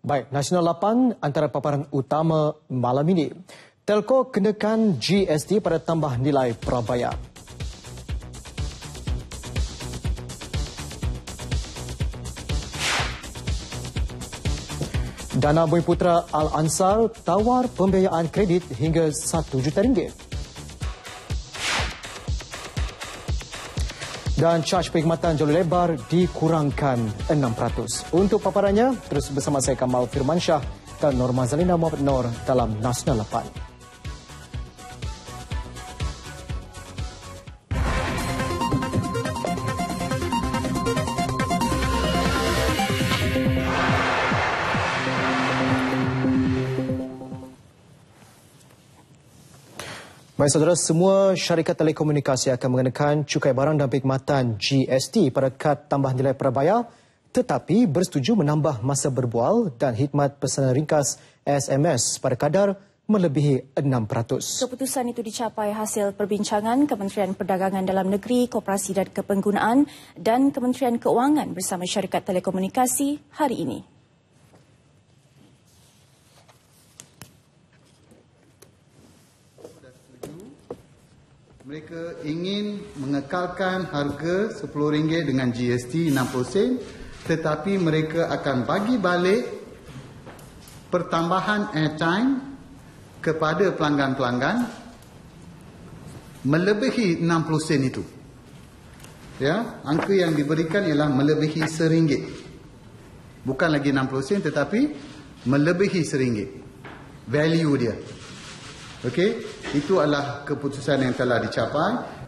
Baik, Nasional 8 antara paparan utama malam ini. Telco kenakan GST pada tambah nilai prabaya. Dana Bumi Putra Al-Ansar tawar pembiayaan kredit hingga RM1 juta. Ringgit. dan caj perkhidmatan jalur lebar dikurangkan 6%. Untuk paparannya, terus bersama saya Kamal Firmansyah dan Norma Zalina Muhammad Nor dalam Nasional 8. Baik saudara, semua syarikat telekomunikasi akan mengenakan cukai barang dan perkhidmatan GST pada kad tambah nilai prabayar tetapi bersetuju menambah masa berbual dan khidmat pesanan ringkas SMS pada kadar melebihi 6%. Keputusan itu dicapai hasil perbincangan Kementerian Perdagangan Dalam Negeri, Koperasi dan Kepenggunaan dan Kementerian Keuangan bersama syarikat telekomunikasi hari ini. Mereka ingin mengekalkan harga RM10 dengan GST 60 sen tetapi mereka akan bagi balik pertambahan airtime kepada pelanggan-pelanggan melebihi 60 sen itu. Ya, angka yang diberikan ialah melebihi RM1. Bukan lagi 60 sen tetapi melebihi RM1. Value dia. Okey. Itu adalah keputusan yang telah dicapai.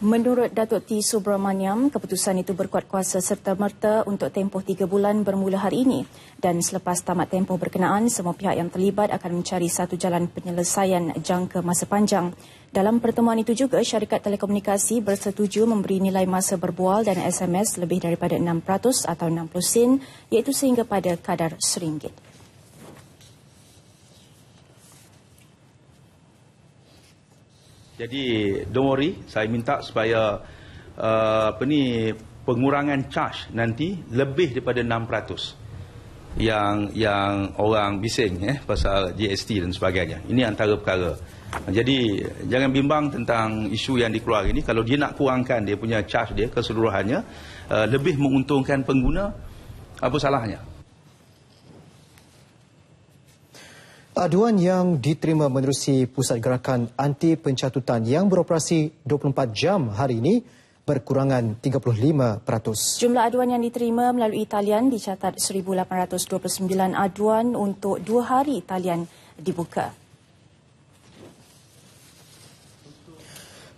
Menurut Datuk T. Subramaniam, keputusan itu berkuat kuasa serta-merta untuk tempoh tiga bulan bermula hari ini. Dan selepas tamat tempoh berkenaan, semua pihak yang terlibat akan mencari satu jalan penyelesaian jangka masa panjang. Dalam pertemuan itu juga, syarikat telekomunikasi bersetuju memberi nilai masa berbual dan SMS lebih daripada 6% atau 60 sen iaitu sehingga pada kadar seringgit. Jadi don't worry, saya minta supaya uh, apa ni pengurangan charge nanti lebih daripada 6% yang yang orang bising eh pasal GST dan sebagainya. Ini antara perkara. Jadi jangan bimbang tentang isu yang dikeluar ini kalau dia nak kurangkan dia punya charge dia keseluruhannya uh, lebih menguntungkan pengguna apa salahnya? Aduan yang diterima menerusi Pusat Gerakan Anti Pencatutan yang beroperasi 24 jam hari ini berkurangan 35%. Jumlah aduan yang diterima melalui talian dicatat 1,829 aduan untuk dua hari talian dibuka.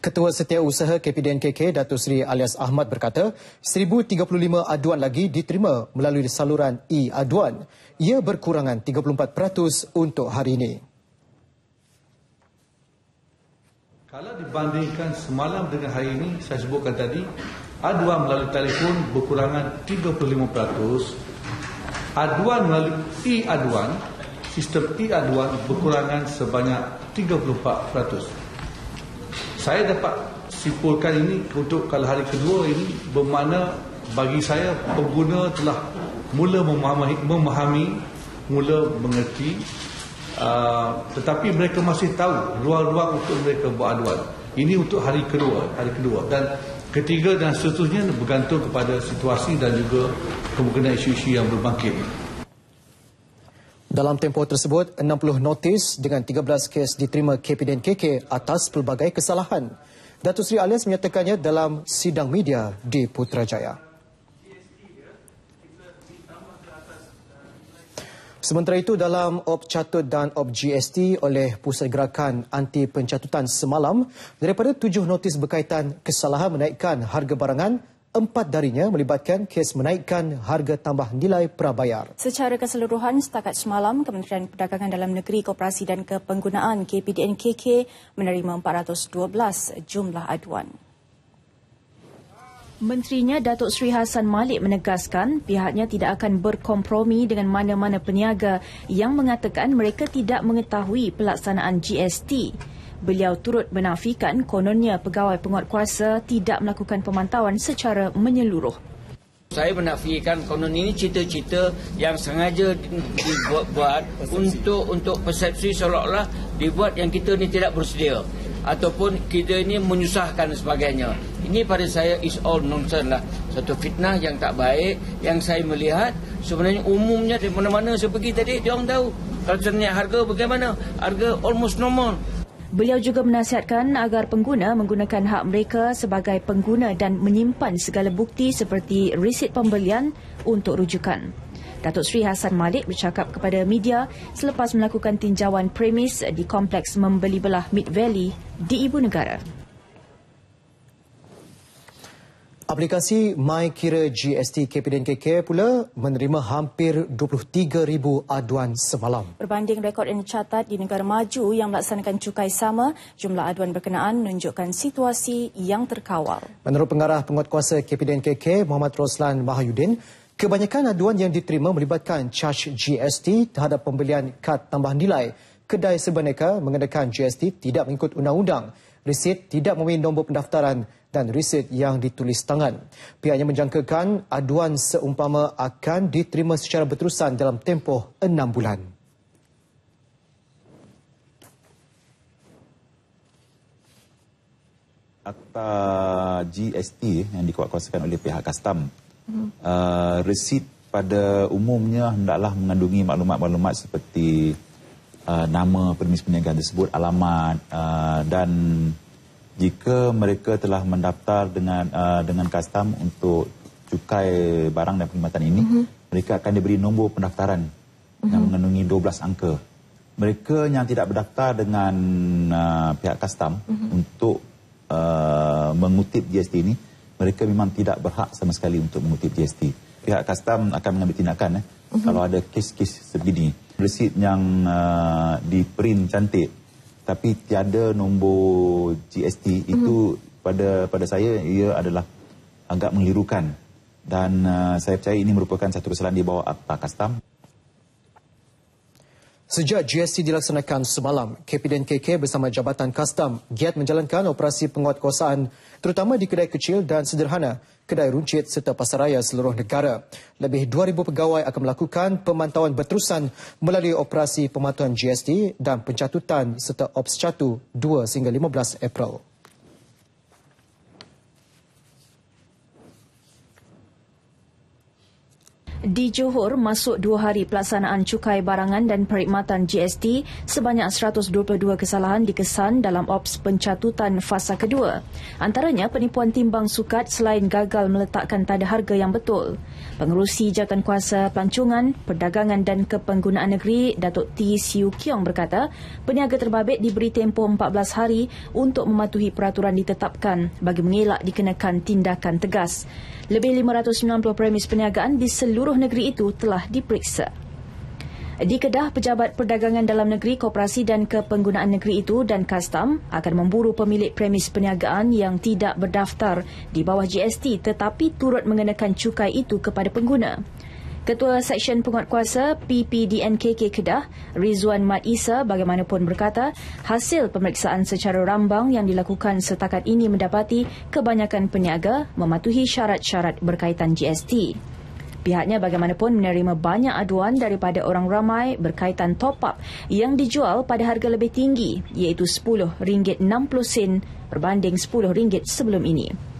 Ketua Setiausaha KK Datuk Seri alias Ahmad berkata 1,035 aduan lagi diterima melalui saluran e-aduan. Ia berkurangan 34% untuk hari ini. Kalau dibandingkan semalam dengan hari ini, saya sebutkan tadi, aduan melalui telefon berkurangan 35%. Aduan melalui e-aduan, sistem e-aduan berkurangan sebanyak 34% saya dapat simpulkan ini untuk kalau hari kedua ini bermakna bagi saya pengguna telah mula memahami, memahami mula mengerti uh, tetapi mereka masih tahu ruang-ruang untuk mereka beraduan ini untuk hari kedua hari kedua dan ketiga dan seterusnya bergantung kepada situasi dan juga kemungkinan isu-isu yang berbangkit dalam tempoh tersebut, 60 notis dengan 13 kes diterima KPDN KK atas pelbagai kesalahan. Datuk Seri Alias menyatakannya dalam sidang media di Putrajaya. Sementara itu, dalam op catut dan op GST oleh Pusat Gerakan Anti Pencatutan semalam, daripada tujuh notis berkaitan kesalahan menaikkan harga barangan empat darinya melibatkan kes menaikkan harga tambah nilai prabayar. Secara keseluruhan, setakat semalam, Kementerian Perdagangan Dalam Negeri, Koperasi dan Kepenggunaan KPDNKK menerima 412 jumlah aduan. Menterinya Datuk Sri Hasan Malik menegaskan pihaknya tidak akan berkompromi dengan mana-mana peniaga yang mengatakan mereka tidak mengetahui pelaksanaan GST. Beliau turut menafikan kononnya pegawai penguat kuasa tidak melakukan pemantauan secara menyeluruh. Saya menafikan konon ini cerita-cerita yang sengaja dibuat-buat untuk untuk persepsi seolah-olah dibuat yang kita ini tidak bersedia ataupun kita ini menyusahkan sebagainya. Ini pada saya is all nonsense lah. Satu fitnah yang tak baik yang saya melihat sebenarnya umumnya di mana-mana saya pergi tadi dia orang tahu. Kalau ternyata harga bagaimana? Harga almost normal. Beliau juga menasihatkan agar pengguna menggunakan hak mereka sebagai pengguna dan menyimpan segala bukti seperti resit pembelian untuk rujukan. Datuk Sri Hassan Malik bercakap kepada media selepas melakukan tinjauan premis di Kompleks Membeli Belah Mid Valley di Ibu Negara. Aplikasi My Kira GST KPDNKK pula menerima hampir 23,000 aduan semalam. Berbanding rekod yang dicatat di negara maju yang melaksanakan cukai sama, jumlah aduan berkenaan menunjukkan situasi yang terkawal. Menurut pengarah kuasa KPDNKK, Muhammad Roslan Mahayudin, kebanyakan aduan yang diterima melibatkan charge GST terhadap pembelian kad tambahan nilai. Kedai sebenarnya mengenakan GST tidak mengikut undang-undang. Resit tidak memiliki nombor pendaftaran dan riset yang ditulis tangan. Pihaknya menjangkakan aduan seumpama akan diterima secara berterusan dalam tempoh enam bulan. Akta GST yang dikuatkuasakan oleh pihak custom mhm. uh, resit pada umumnya hendaklah mengandungi maklumat-maklumat seperti uh, nama permis peniagaan tersebut, alamat uh, dan jika mereka telah mendaftar dengan uh, dengan kastam untuk cukai barang dan perkhidmatan ini, mm -hmm. mereka akan diberi nombor pendaftaran mm -hmm. yang mhm. mengandungi 12 angka. Mereka yang tidak berdaftar dengan uh, pihak kastam mm -hmm. untuk uh, mengutip GST ini, mereka memang tidak berhak sama sekali untuk mengutip GST. Pihak kastam akan mengambil tindakan eh, mm -hmm. kalau ada kes-kes sebegini. Resit yang uh, di print cantik, tapi tiada nombor GST itu hmm. pada pada saya ia adalah agak mengelirukan dan uh, saya percaya ini merupakan satu kesalahan di bawah Akta Kastam. Sejak GST dilaksanakan semalam, KPDN KK bersama Jabatan Kastam giat menjalankan operasi penguatkuasaan terutama di kedai kecil dan sederhana kedai runcit serta pasaraya seluruh negara. Lebih 2,000 pegawai akan melakukan pemantauan berterusan melalui operasi pematuhan GST dan pencatutan serta Ops 1 2 hingga 15 April. Di Johor, masuk dua hari pelaksanaan cukai barangan dan perkhidmatan GST, sebanyak 122 kesalahan dikesan dalam ops pencatutan fasa kedua. Antaranya penipuan timbang sukat selain gagal meletakkan tanda harga yang betul. Pengerusi Jakan Kuasa Pelancongan, Perdagangan dan Kepenggunaan Negeri, Datuk T. Siu Kiong berkata, peniaga terbabit diberi tempoh 14 hari untuk mematuhi peraturan ditetapkan bagi mengelak dikenakan tindakan tegas. Lebih 590 premis perniagaan di seluruh negeri itu telah diperiksa. Di Kedah, Pejabat Perdagangan Dalam Negeri, Koperasi dan Kepenggunaan Negeri itu dan Kastam akan memburu pemilik premis perniagaan yang tidak berdaftar di bawah GST tetapi turut mengenakan cukai itu kepada pengguna. Ketua Seksyen Penguatkuasa PPDNKK Kedah, Rizwan Mat Isa bagaimanapun berkata, hasil pemeriksaan secara rambang yang dilakukan setakat ini mendapati kebanyakan peniaga mematuhi syarat-syarat berkaitan GST. Pihaknya bagaimanapun menerima banyak aduan daripada orang ramai berkaitan top-up yang dijual pada harga lebih tinggi iaitu RM10.60 berbanding RM10 sebelum ini.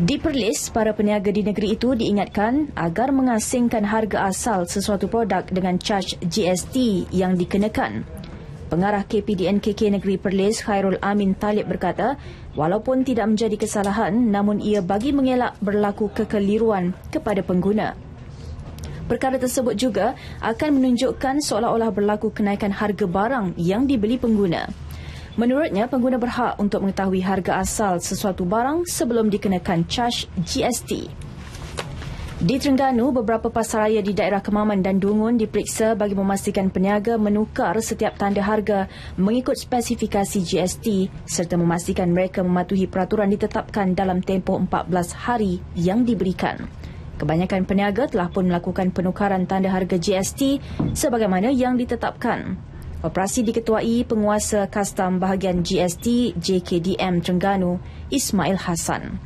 Di Perlis, para peniaga di negeri itu diingatkan agar mengasingkan harga asal sesuatu produk dengan caj GST yang dikenakan. Pengarah KPDNKK Negeri Perlis Khairul Amin Talib berkata, walaupun tidak menjadi kesalahan, namun ia bagi mengelak berlaku kekeliruan kepada pengguna. Perkara tersebut juga akan menunjukkan seolah-olah berlaku kenaikan harga barang yang dibeli pengguna. Menurutnya, pengguna berhak untuk mengetahui harga asal sesuatu barang sebelum dikenakan caj GST. Di Terengganu, beberapa pasaraya di daerah Kemaman dan Dungun diperiksa bagi memastikan peniaga menukar setiap tanda harga mengikut spesifikasi GST serta memastikan mereka mematuhi peraturan ditetapkan dalam tempoh 14 hari yang diberikan. Kebanyakan peniaga telah pun melakukan penukaran tanda harga GST sebagaimana yang ditetapkan. Operasi diketuai penguasa kastam bahagian GST JKDM Terengganu, Ismail Hassan.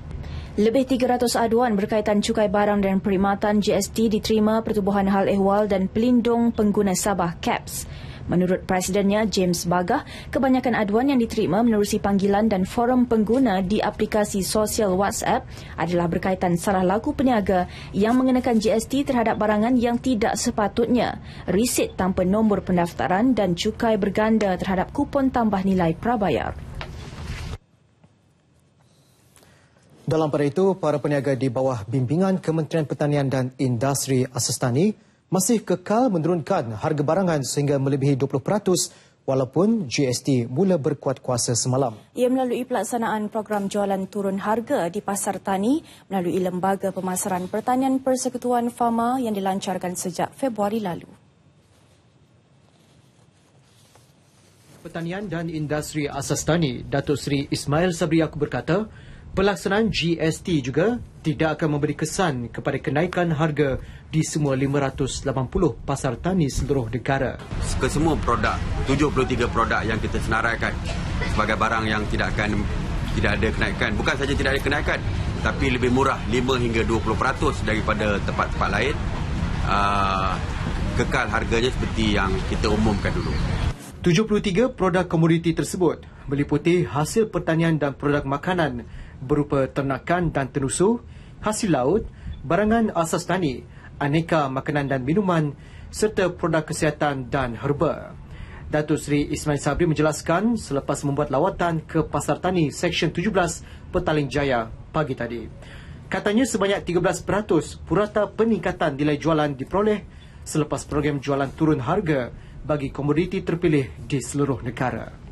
Lebih 300 aduan berkaitan cukai barang dan perkhidmatan GST diterima Pertubuhan Hal Ehwal dan Pelindung Pengguna Sabah CAPS. Menurut presidennya James Bagah, kebanyakan aduan yang diterima menerusi panggilan dan forum pengguna di aplikasi sosial WhatsApp adalah berkaitan salah laku peniaga yang mengenakan GST terhadap barangan yang tidak sepatutnya, risit tanpa nombor pendaftaran dan cukai berganda terhadap kupon tambah nilai prabayar. Dalam pada itu, para peniaga di bawah bimbingan Kementerian Pertanian dan Industri Asestani masih kekal menurunkan harga barangan sehingga melebihi 20% walaupun GST mula berkuat kuasa semalam. Ia melalui pelaksanaan program jualan turun harga di pasar tani melalui Lembaga Pemasaran Pertanian Persekutuan Fama yang dilancarkan sejak Februari lalu. Pertanian dan Industri Asas Tani, Datuk Seri Ismail Sabri Yaakob berkata, pelaksanaan GST juga tidak akan memberi kesan kepada kenaikan harga di semua 580 pasar tani seluruh negara. Kesemua produk, 73 produk yang kita senaraikan sebagai barang yang tidak akan tidak ada kenaikan. Bukan saja tidak ada kenaikan, tapi lebih murah 5 hingga 20% daripada tempat-tempat lain. Uh, kekal harganya seperti yang kita umumkan dulu. 73 produk komoditi tersebut meliputi hasil pertanian dan produk makanan berupa ternakan dan tenusu, hasil laut, barangan asas tani, aneka makanan dan minuman serta produk kesihatan dan herba. Datuk Seri Ismail Sabri menjelaskan selepas membuat lawatan ke Pasar Tani Seksyen 17 Petaling Jaya pagi tadi. Katanya sebanyak 13% purata peningkatan nilai jualan diperoleh selepas program jualan turun harga bagi komoditi terpilih di seluruh negara.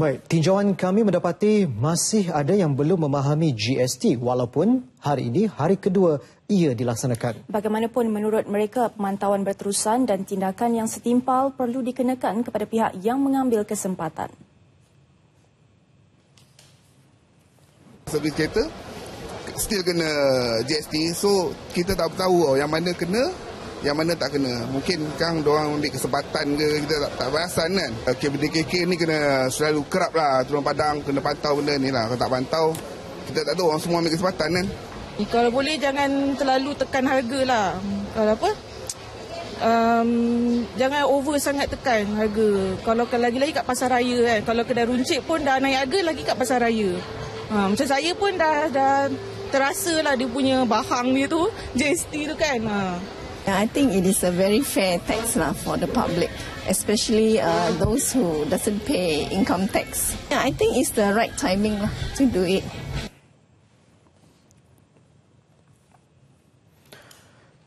Baik, tinjauan kami mendapati masih ada yang belum memahami GST walaupun hari ini hari kedua ia dilaksanakan. Bagaimanapun menurut mereka pemantauan berterusan dan tindakan yang setimpal perlu dikenakan kepada pihak yang mengambil kesempatan. Servis kereta still kena GST so kita tak tahu yang mana kena yang mana tak kena. Mungkin kan diorang ambil kesempatan ke, kita tak, tak perasan kan. Okay, KBDKK ni kena selalu kerap lah, turun padang, kena pantau benda ni lah. Kalau tak pantau, kita tak tahu orang semua ambil kesempatan kan. Eh, kalau boleh jangan terlalu tekan harga lah. Kalau apa? Um, jangan over sangat tekan harga. Kalau lagi-lagi kat pasar raya kan. Kalau kedai runcit pun dah naik harga lagi kat pasar raya. Ha, macam saya pun dah dah terasa lah dia punya bahang dia tu. GST tu kan. Ha. I think it is a very fair tax lah for the public, especially uh, those who doesn't pay income tax. I think it's the right timing lah to do it.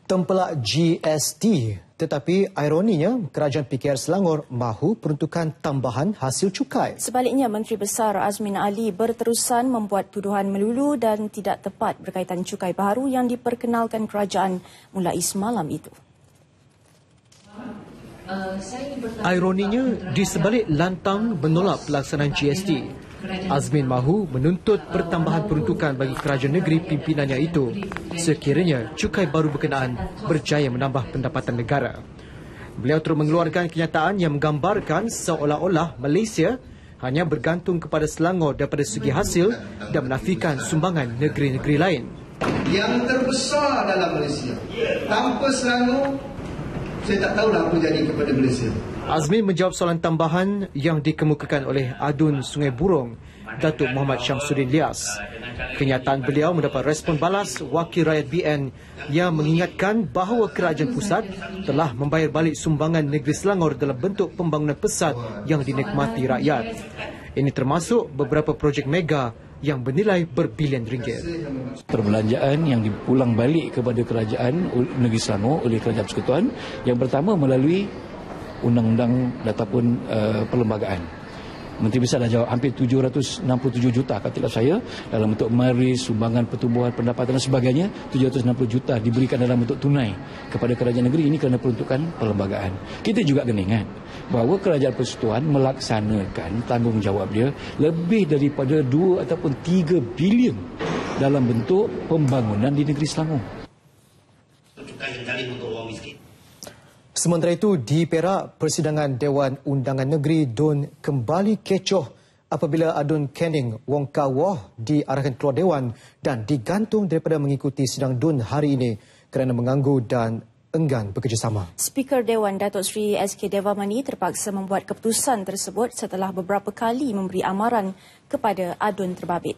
Tempelak GST tetapi ironinya, kerajaan PKR Selangor mahu peruntukan tambahan hasil cukai. Sebaliknya, Menteri Besar Azmin Ali berterusan membuat tuduhan melulu dan tidak tepat berkaitan cukai baru yang diperkenalkan kerajaan mulai semalam itu. Uh, ironinya, di sebalik lantang menolak pelaksanaan GST, Azmin mahu menuntut pertambahan uh, peruntukan bagi kerajaan negeri uh, pimpinannya itu eh, sekiranya cukai baru berkenaan berjaya menambah pendapatan negara. Beliau terus mengeluarkan kenyataan yang menggambarkan seolah-olah Malaysia hanya bergantung kepada Selangor daripada segi hasil dan menafikan sumbangan negeri-negeri lain. Yang terbesar dalam Malaysia, tanpa Selangor, saya tak tahulah apa jadi kepada Malaysia. Azmi menjawab soalan tambahan yang dikemukakan oleh Adun Sungai Burung, Datuk Muhammad Syamsuddin Lias. Kenyataan beliau mendapat respon balas wakil rakyat BN yang mengingatkan bahawa kerajaan pusat telah membayar balik sumbangan negeri Selangor dalam bentuk pembangunan pesat yang dinikmati rakyat. Ini termasuk beberapa projek mega yang bernilai berbilion ringgit. Perbelanjaan yang dipulang balik kepada kerajaan negeri Selangor oleh kerajaan persekutuan yang pertama melalui undang-undang ataupun uh, perlembagaan. Menteri Besar dah jawab hampir 767 juta kalau tidak saya dalam bentuk mari, sumbangan, pertumbuhan, pendapatan dan sebagainya 760 juta diberikan dalam bentuk tunai kepada kerajaan negeri ini kerana peruntukan perlembagaan. Kita juga kena ingat bahawa kerajaan persekutuan melaksanakan tanggungjawab dia lebih daripada 2 ataupun 3 bilion dalam bentuk pembangunan di negeri Selangor. Kita yang untuk orang miskin. Sementara itu, di Perak, Persidangan Dewan Undangan Negeri DUN kembali kecoh apabila adun Kenning Wong Ka diarahkan keluar Dewan dan digantung daripada mengikuti sidang DUN hari ini kerana mengganggu dan enggan bekerjasama. Speaker Dewan Datuk Sri SK Devamani terpaksa membuat keputusan tersebut setelah beberapa kali memberi amaran kepada adun terbabit.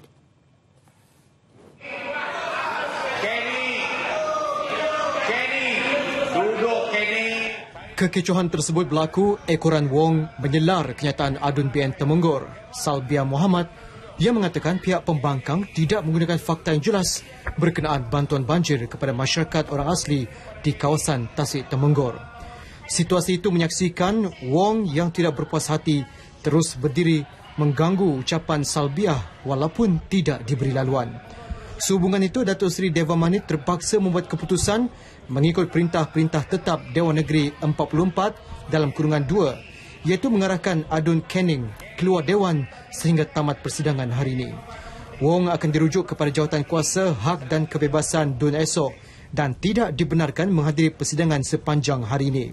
Kekecohan tersebut berlaku ekoran Wong menyelar kenyataan adun BN Temenggor, Salbia Muhammad, yang mengatakan pihak pembangkang tidak menggunakan fakta yang jelas berkenaan bantuan banjir kepada masyarakat orang asli di kawasan Tasik Temenggor. Situasi itu menyaksikan Wong yang tidak berpuas hati terus berdiri mengganggu ucapan Salbiah walaupun tidak diberi laluan. Sehubungan itu, Datuk Seri Devamani terpaksa membuat keputusan mengikut perintah-perintah tetap Dewan Negeri 44 dalam kurungan 2 iaitu mengarahkan Adun Kenning keluar Dewan sehingga tamat persidangan hari ini. Wong akan dirujuk kepada jawatan kuasa hak dan kebebasan Dun esok dan tidak dibenarkan menghadiri persidangan sepanjang hari ini.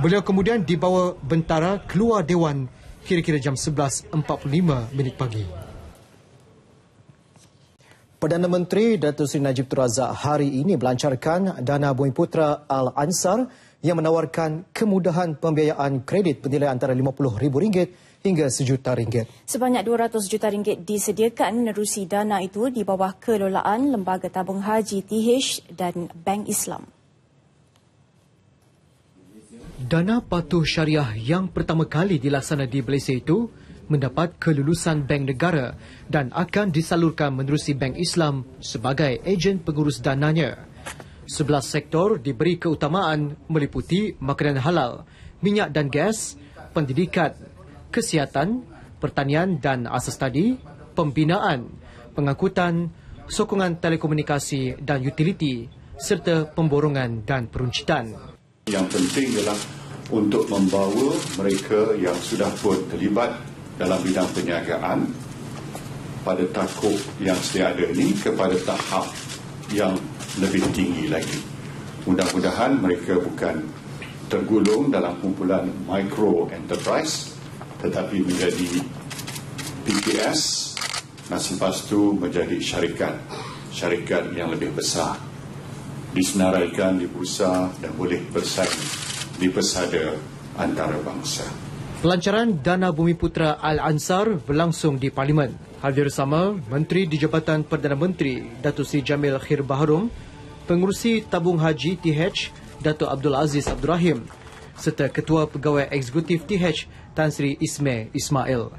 Beliau kemudian dibawa bentara keluar Dewan kira-kira jam 11.45 pagi. Perdana Menteri Datuk Seri Najib Razak hari ini melancarkan Dana Bumi Putra Al-Ansar yang menawarkan kemudahan pembiayaan kredit bernilai antara RM50,000 hingga sejuta ringgit. Sebanyak 200 juta ringgit disediakan menerusi dana itu di bawah kelolaan Lembaga Tabung Haji TH dan Bank Islam. Dana patuh syariah yang pertama kali dilaksana di Malaysia itu mendapat kelulusan Bank Negara dan akan disalurkan menerusi Bank Islam sebagai ejen pengurus dananya. Sebelas sektor diberi keutamaan meliputi makanan halal, minyak dan gas, pendidikan, kesihatan, pertanian dan asas tadi, pembinaan, pengangkutan, sokongan telekomunikasi dan utiliti serta pemborongan dan peruncitan. Yang penting ialah untuk membawa mereka yang sudah pun terlibat dalam bidang perniagaan pada takuk yang sedia ada ini kepada tahap yang lebih tinggi lagi. Mudah-mudahan mereka bukan tergulung dalam kumpulan micro enterprise tetapi menjadi PPS nasib pastu menjadi syarikat syarikat yang lebih besar disenaraikan di bursa dan boleh bersaing di pesada antarabangsa. bangsa. Pelancaran Dana Bumi Putra Al-Ansar berlangsung di Parlimen. Hadir sama Menteri di Jabatan Perdana Menteri Datuk Seri Jamil Khair Baharum, Pengurusi Tabung Haji TH Datuk Abdul Aziz Abdul Rahim serta Ketua Pegawai Eksekutif TH Tan Sri Ismail Ismail.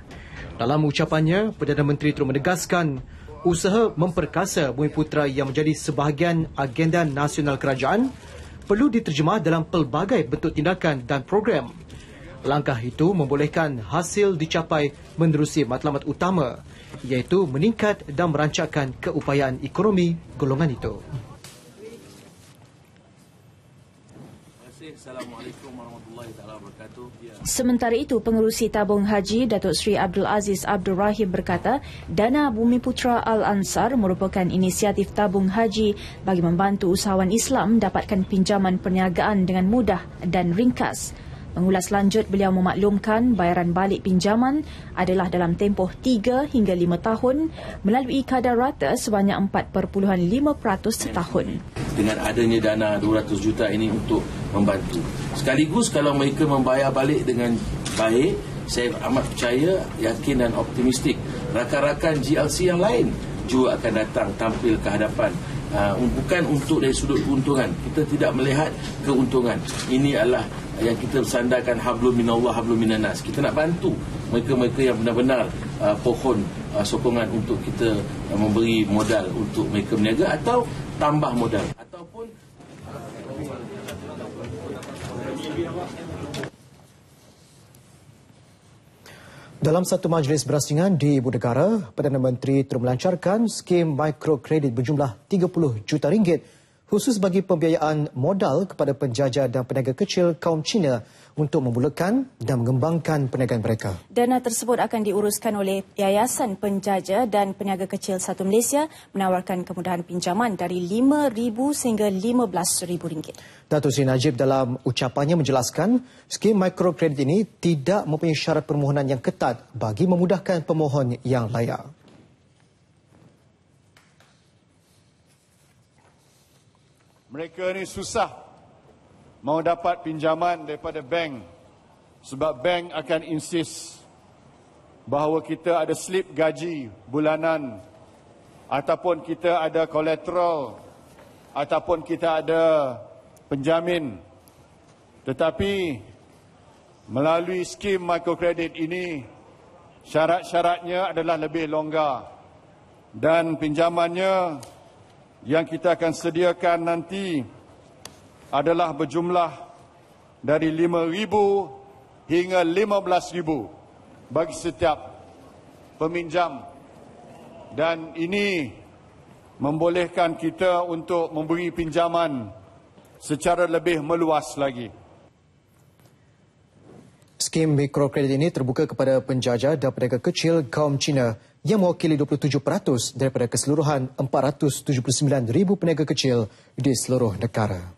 Dalam ucapannya, Perdana Menteri turut menegaskan usaha memperkasa Bumi Putra yang menjadi sebahagian agenda nasional kerajaan perlu diterjemah dalam pelbagai bentuk tindakan dan program Langkah itu membolehkan hasil dicapai menerusi matlamat utama iaitu meningkat dan merancangkan keupayaan ekonomi golongan itu. Sementara itu, Pengerusi Tabung Haji Datuk Sri Abdul Aziz Abdul Rahim berkata, Dana Bumi Putra Al Ansar merupakan inisiatif Tabung Haji bagi membantu usahawan Islam dapatkan pinjaman perniagaan dengan mudah dan ringkas. Mengulas lanjut, beliau memaklumkan bayaran balik pinjaman adalah dalam tempoh 3 hingga 5 tahun melalui kadar rata sebanyak 4.5% setahun. Dengan adanya dana 200 juta ini untuk membantu. Sekaligus kalau mereka membayar balik dengan baik, saya amat percaya, yakin dan optimistik rakan-rakan GLC yang lain juga akan datang tampil ke hadapan uh, bukan untuk dari sudut keuntungan kita tidak melihat keuntungan ini adalah yang kita sandarkan hablum minallah hablum minannas kita nak bantu mereka-mereka yang benar-benar uh, pohon uh, sokongan untuk kita uh, memberi modal untuk mereka berniaga atau tambah modal ataupun Dalam satu majlis berasingan di Ibu Negara, Perdana Menteri terus melancarkan skim mikrokredit berjumlah 30 juta ringgit khusus bagi pembiayaan modal kepada penjaja dan peniaga kecil kaum Cina untuk memulakan dan mengembangkan perniagaan mereka. Dana tersebut akan diuruskan oleh Yayasan Penjaja dan Peniaga Kecil Satu Malaysia menawarkan kemudahan pinjaman dari RM5,000 sehingga RM15,000. Datuk Seri Najib dalam ucapannya menjelaskan skim mikrokredit ini tidak mempunyai syarat permohonan yang ketat bagi memudahkan pemohon yang layak. Mereka ni susah mau dapat pinjaman daripada bank sebab bank akan insist bahawa kita ada slip gaji bulanan ataupun kita ada collateral ataupun kita ada penjamin tetapi melalui skim mikrokredit ini syarat-syaratnya adalah lebih longgar dan pinjamannya yang kita akan sediakan nanti adalah berjumlah dari 5000 hingga 15000 bagi setiap peminjam dan ini membolehkan kita untuk memberi pinjaman secara lebih meluas lagi skim mikrokredit ini terbuka kepada penjaja dan pedagang kecil kaum Cina yang mewakili 27% daripada keseluruhan 479,000 peniaga kecil di seluruh negara.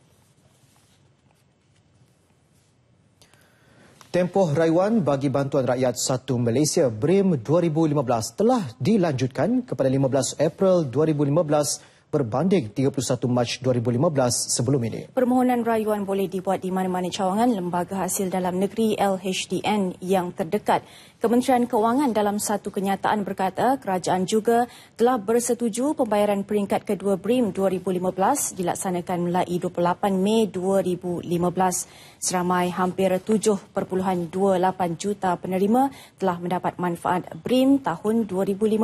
Tempoh rayuan bagi bantuan rakyat satu Malaysia BRIM 2015 telah dilanjutkan kepada 15 April 2015 berbanding 31 Mac 2015 sebelum ini. Permohonan rayuan boleh dibuat di mana-mana cawangan Lembaga Hasil Dalam Negeri LHDN yang terdekat. Kementerian Kewangan dalam satu kenyataan berkata kerajaan juga telah bersetuju pembayaran peringkat kedua BRIM 2015 dilaksanakan mulai 28 Mei 2015. Seramai hampir 7.28 juta penerima telah mendapat manfaat BRIM tahun 2015.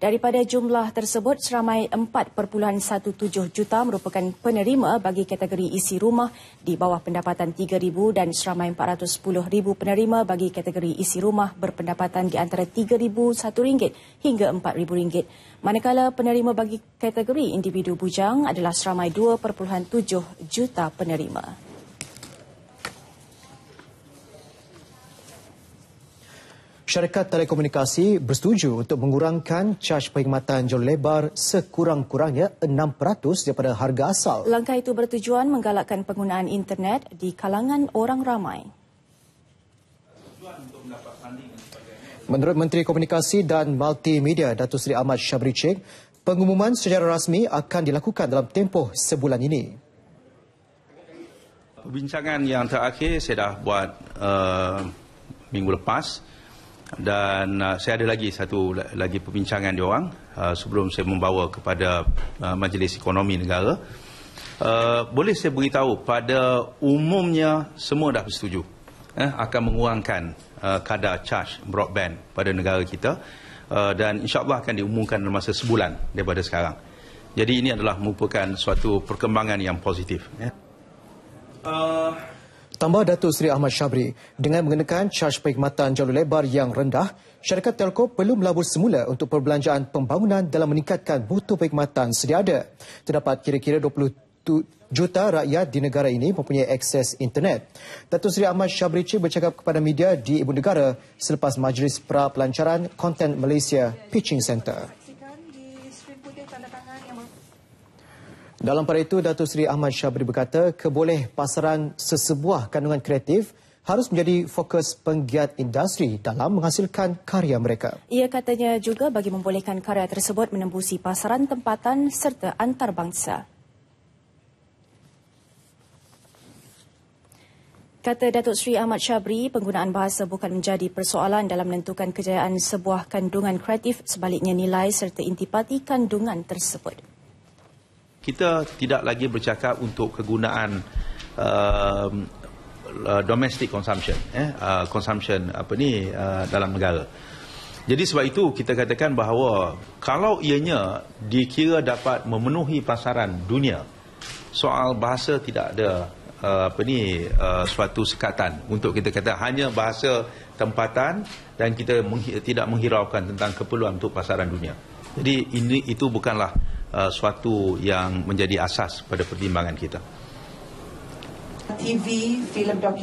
Daripada jumlah tersebut, seramai 3.17 juta merupakan penerima bagi kategori isi rumah di bawah pendapatan 3,000 dan seramai 410,000 penerima bagi kategori isi rumah berpendapatan di antara 3,001 ringgit hingga 4,000 ringgit. Manakala penerima bagi kategori individu bujang adalah seramai 2.7 juta penerima. syarikat telekomunikasi bersetuju untuk mengurangkan caj perkhidmatan jauh lebar sekurang-kurangnya 6% daripada harga asal. Langkah itu bertujuan menggalakkan penggunaan internet di kalangan orang ramai. Menurut Menteri Komunikasi dan Multimedia Datuk Sri Ahmad Syabri Cheng, pengumuman secara rasmi akan dilakukan dalam tempoh sebulan ini. Perbincangan yang terakhir saya dah buat uh, minggu lepas dan uh, saya ada lagi satu lagi perbincangan dia uh, sebelum saya membawa kepada uh, majlis ekonomi negara uh, boleh saya beritahu pada umumnya semua dah bersetuju eh, akan mengurangkan uh, kadar charge broadband pada negara kita uh, dan insyaallah akan diumumkan dalam masa sebulan daripada sekarang jadi ini adalah merupakan suatu perkembangan yang positif ya uh... Tambah Datuk Seri Ahmad Syabri, dengan mengenakan caj perkhidmatan jalur lebar yang rendah, syarikat telco perlu melabur semula untuk perbelanjaan pembangunan dalam meningkatkan butuh perkhidmatan sedia ada. Terdapat kira-kira 20 juta rakyat di negara ini mempunyai akses internet. Datuk Seri Ahmad Syabri Cik bercakap kepada media di Ibu Negara selepas Majlis Pra-Pelancaran Content Malaysia Pitching Centre. Dalam pada itu, Datuk Seri Ahmad Syabri berkata, keboleh pasaran sesebuah kandungan kreatif harus menjadi fokus penggiat industri dalam menghasilkan karya mereka. Ia katanya juga bagi membolehkan karya tersebut menembusi pasaran tempatan serta antarabangsa. Kata Datuk Seri Ahmad Syabri, penggunaan bahasa bukan menjadi persoalan dalam menentukan kejayaan sebuah kandungan kreatif sebaliknya nilai serta intipati kandungan tersebut kita tidak lagi bercakap untuk kegunaan uh, uh, domestic consumption eh uh, consumption apa ni uh, dalam negara. Jadi sebab itu kita katakan bahawa kalau ianya dikira dapat memenuhi pasaran dunia soal bahasa tidak ada uh, apa ni uh, suatu sekatan untuk kita kata hanya bahasa tempatan dan kita menghi tidak menghiraukan tentang keperluan untuk pasaran dunia. Jadi ini itu bukanlah uh, suatu yang menjadi asas pada pertimbangan kita. TV,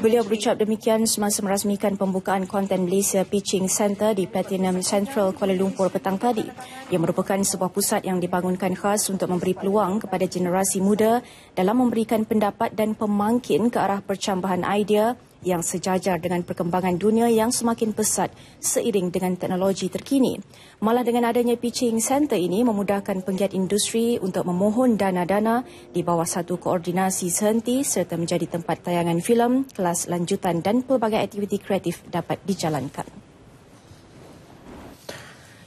Beliau berucap demikian semasa merasmikan pembukaan konten Malaysia Pitching Center di Platinum Central Kuala Lumpur petang tadi yang merupakan sebuah pusat yang dibangunkan khas untuk memberi peluang kepada generasi muda dalam memberikan pendapat dan pemangkin ke arah percambahan idea yang sejajar dengan perkembangan dunia yang semakin pesat seiring dengan teknologi terkini. Malah dengan adanya pitching center ini memudahkan penggiat industri untuk memohon dana-dana di bawah satu koordinasi senti serta menjadi tempat tayangan filem, kelas lanjutan dan pelbagai aktiviti kreatif dapat dijalankan.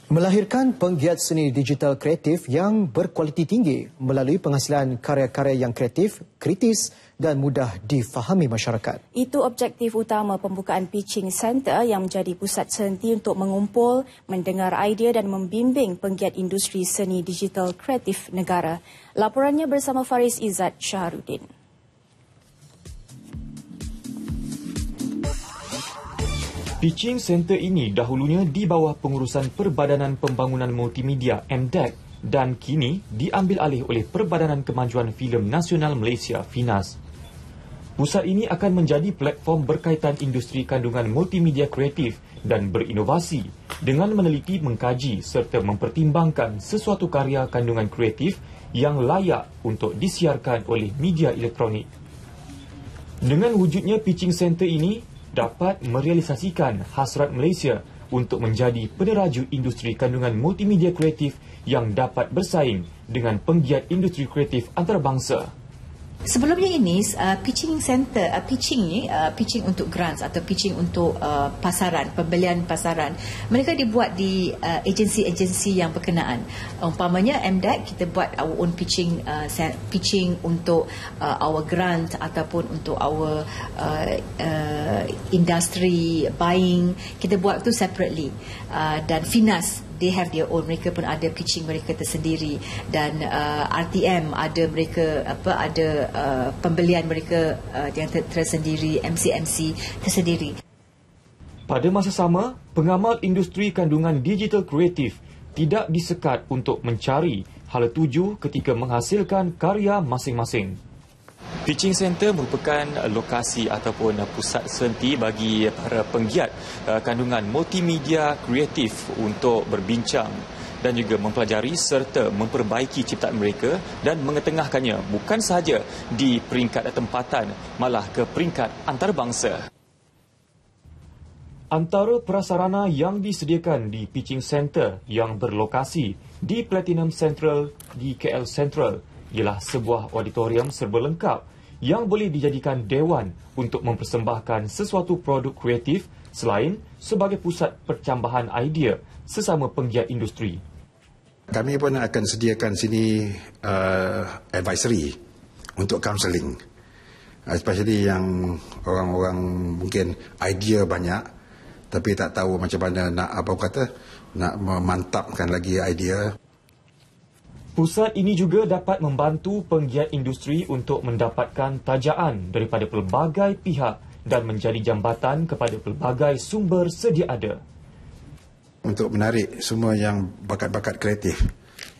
Melahirkan penggiat seni digital kreatif yang berkualiti tinggi melalui penghasilan karya-karya yang kreatif, kritis dan mudah difahami masyarakat. Itu objektif utama pembukaan Pitching Centre yang menjadi pusat senti untuk mengumpul, mendengar idea dan membimbing penggiat industri seni digital kreatif negara. Laporannya bersama Faris Izzat Syahrudin. Pitching Center ini dahulunya di bawah pengurusan Perbadanan Pembangunan Multimedia MDEC dan kini diambil alih oleh Perbadanan Kemajuan Filem Nasional Malaysia FINAS. Pusat ini akan menjadi platform berkaitan industri kandungan multimedia kreatif dan berinovasi dengan meneliti, mengkaji serta mempertimbangkan sesuatu karya kandungan kreatif yang layak untuk disiarkan oleh media elektronik. Dengan wujudnya pitching center ini, dapat merealisasikan hasrat Malaysia untuk menjadi peneraju industri kandungan multimedia kreatif yang dapat bersaing dengan penggiat industri kreatif antarabangsa. Sebelumnya ini uh, pitching center uh, pitching ni uh, pitching untuk grants atau pitching untuk uh, pasaran pembelian pasaran mereka dibuat di uh, agensi-agensi yang berkenaan umpamanya MDEC kita buat our own pitching uh, pitching untuk uh, our grant ataupun untuk our uh, uh, industry buying kita buat tu separately uh, dan finas they have their own mereka pun ada pitching mereka tersendiri dan uh, RTM ada mereka apa ada uh, pembelian mereka uh, yang ter- tersendiri MCMC tersendiri pada masa sama pengamal industri kandungan digital kreatif tidak disekat untuk mencari hala tuju ketika menghasilkan karya masing-masing Pitching Center merupakan lokasi ataupun pusat senti bagi para penggiat eh, kandungan multimedia kreatif untuk berbincang dan juga mempelajari serta memperbaiki ciptaan mereka dan mengetengahkannya bukan sahaja di peringkat tempatan malah ke peringkat antarabangsa. Antara prasarana yang disediakan di Pitching Center yang berlokasi di Platinum Central di KL Central ialah sebuah auditorium serba lengkap yang boleh dijadikan dewan untuk mempersembahkan sesuatu produk kreatif selain sebagai pusat percambahan idea sesama penggiat industri. Kami pun akan sediakan sini uh, advisory untuk counselling. Uh, especially yang orang-orang mungkin idea banyak tapi tak tahu macam mana nak apa kata nak memantapkan lagi idea. Pusat ini juga dapat membantu penggiat industri untuk mendapatkan tajaan daripada pelbagai pihak dan menjadi jambatan kepada pelbagai sumber sedia ada. Untuk menarik semua yang bakat-bakat kreatif,